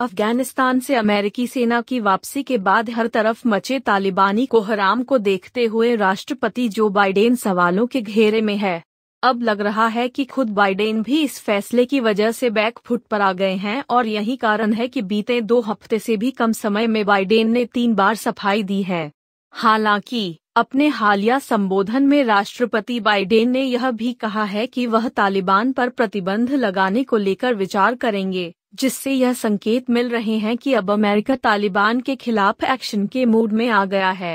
अफगानिस्तान से अमेरिकी सेना की वापसी के बाद हर तरफ मचे तालिबानी कोहराम को देखते हुए राष्ट्रपति जो बाइडेन सवालों के घेरे में है अब लग रहा है कि खुद बाइडेन भी इस फैसले की वजह से फुट पर आ गए हैं और यही कारण है कि बीते दो हफ्ते से भी कम समय में बाइडेन ने तीन बार सफाई दी है हालांकि अपने हालिया संबोधन में राष्ट्रपति बाइडेन ने यह भी कहा है कि वह तालिबान पर प्रतिबंध लगाने को लेकर विचार करेंगे जिससे यह संकेत मिल रहे हैं कि अब अमेरिका तालिबान के खिलाफ एक्शन के मूड में आ गया है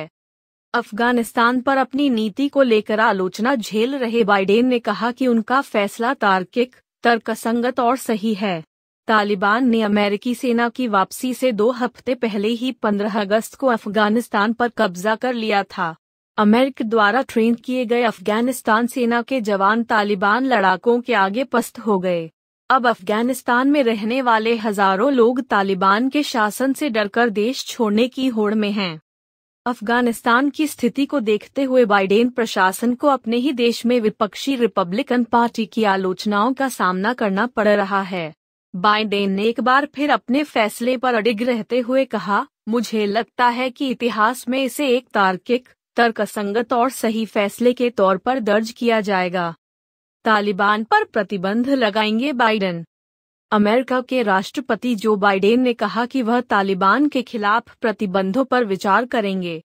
अफगानिस्तान पर अपनी नीति को लेकर आलोचना झेल रहे बाइडेन ने कहा कि उनका फैसला तार्किक तर्कसंगत और सही है तालिबान ने अमेरिकी सेना की वापसी से दो हफ्ते पहले ही 15 अगस्त को अफगानिस्तान पर कब्जा कर लिया था अमेरिका द्वारा ट्रेन किए गए अफगानिस्तान सेना के जवान तालिबान लड़ाकों के आगे पस्त हो गए अब अफगानिस्तान में रहने वाले हजारों लोग तालिबान के शासन से डरकर देश छोड़ने की होड़ में हैं अफगानिस्तान की स्थिति को देखते हुए बाइडेन प्रशासन को अपने ही देश में विपक्षी रिपब्लिकन पार्टी की आलोचनाओं का सामना करना पड़ रहा है बाइडेन ने एक बार फिर अपने फैसले पर अडिग रहते हुए कहा मुझे लगता है कि इतिहास में इसे एक तार्किक तर्कसंगत और सही फैसले के तौर पर दर्ज किया जाएगा तालिबान पर प्रतिबंध लगाएंगे बाइडेन अमेरिका के राष्ट्रपति जो बाइडेन ने कहा कि वह तालिबान के खिलाफ प्रतिबंधों पर विचार करेंगे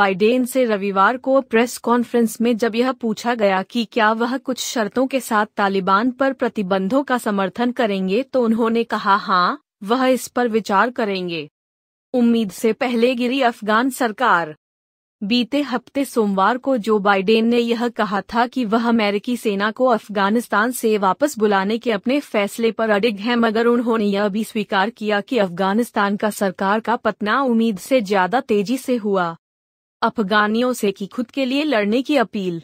बाइडेन से रविवार को प्रेस कॉन्फ्रेंस में जब यह पूछा गया कि क्या वह कुछ शर्तों के साथ तालिबान पर प्रतिबंधों का समर्थन करेंगे तो उन्होंने कहा हाँ वह इस पर विचार करेंगे उम्मीद से पहले गिरी अफगान सरकार बीते हफ्ते सोमवार को जो बाइडेन ने यह कहा था कि वह अमेरिकी सेना को अफगानिस्तान से वापस बुलाने के अपने फैसले पर अडिग है मगर उन्होंने यह भी स्वीकार किया कि अफगानिस्तान का सरकार का पतना उम्मीद से ज्यादा तेजी से हुआ अफगानियों से की खुद के लिए लड़ने की अपील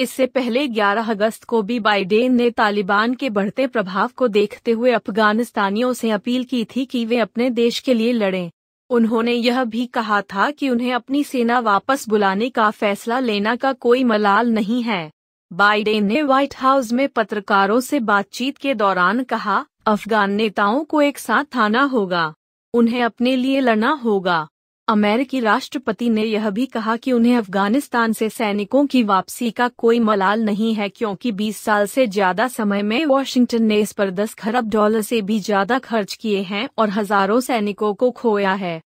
इससे पहले 11 अगस्त को भी बाइडेन ने तालिबान के बढ़ते प्रभाव को देखते हुए अफगानिस्तानियों से अपील की थी कि वे अपने देश के लिए लड़ें उन्होंने यह भी कहा था कि उन्हें अपनी सेना वापस बुलाने का फैसला लेना का कोई मलाल नहीं है बाइडेन ने व्हाइट हाउस में पत्रकारों से बातचीत के दौरान कहा अफगान नेताओं को एक साथ आना होगा उन्हें अपने लिए लड़ना होगा अमेरिकी राष्ट्रपति ने यह भी कहा कि उन्हें अफगानिस्तान से सैनिकों की वापसी का कोई मलाल नहीं है क्योंकि 20 साल से ज्यादा समय में वॉशिंगटन ने इस पर 10 खरब डॉलर से भी ज्यादा खर्च किए हैं और हजारों सैनिकों को खोया है